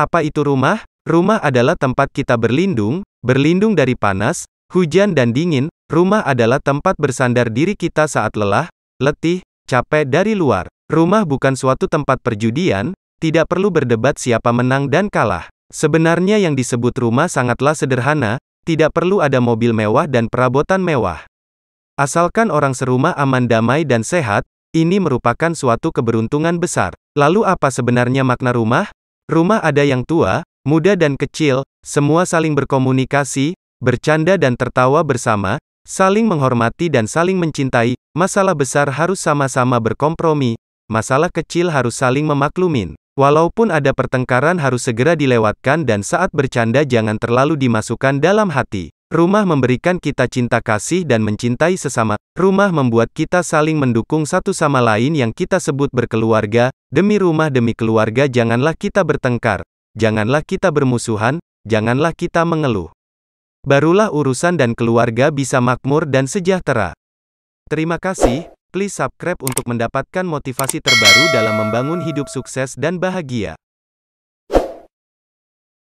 Apa itu rumah? Rumah adalah tempat kita berlindung, berlindung dari panas, hujan dan dingin. Rumah adalah tempat bersandar diri kita saat lelah, letih, capek dari luar. Rumah bukan suatu tempat perjudian, tidak perlu berdebat siapa menang dan kalah. Sebenarnya yang disebut rumah sangatlah sederhana, tidak perlu ada mobil mewah dan perabotan mewah. Asalkan orang serumah aman damai dan sehat, ini merupakan suatu keberuntungan besar. Lalu apa sebenarnya makna rumah? Rumah ada yang tua, muda dan kecil, semua saling berkomunikasi, bercanda dan tertawa bersama, saling menghormati dan saling mencintai, masalah besar harus sama-sama berkompromi, masalah kecil harus saling memaklumin. Walaupun ada pertengkaran harus segera dilewatkan dan saat bercanda jangan terlalu dimasukkan dalam hati. Rumah memberikan kita cinta kasih dan mencintai sesama. Rumah membuat kita saling mendukung satu sama lain yang kita sebut berkeluarga. Demi rumah demi keluarga janganlah kita bertengkar. Janganlah kita bermusuhan, janganlah kita mengeluh. Barulah urusan dan keluarga bisa makmur dan sejahtera. Terima kasih, please subscribe untuk mendapatkan motivasi terbaru dalam membangun hidup sukses dan bahagia.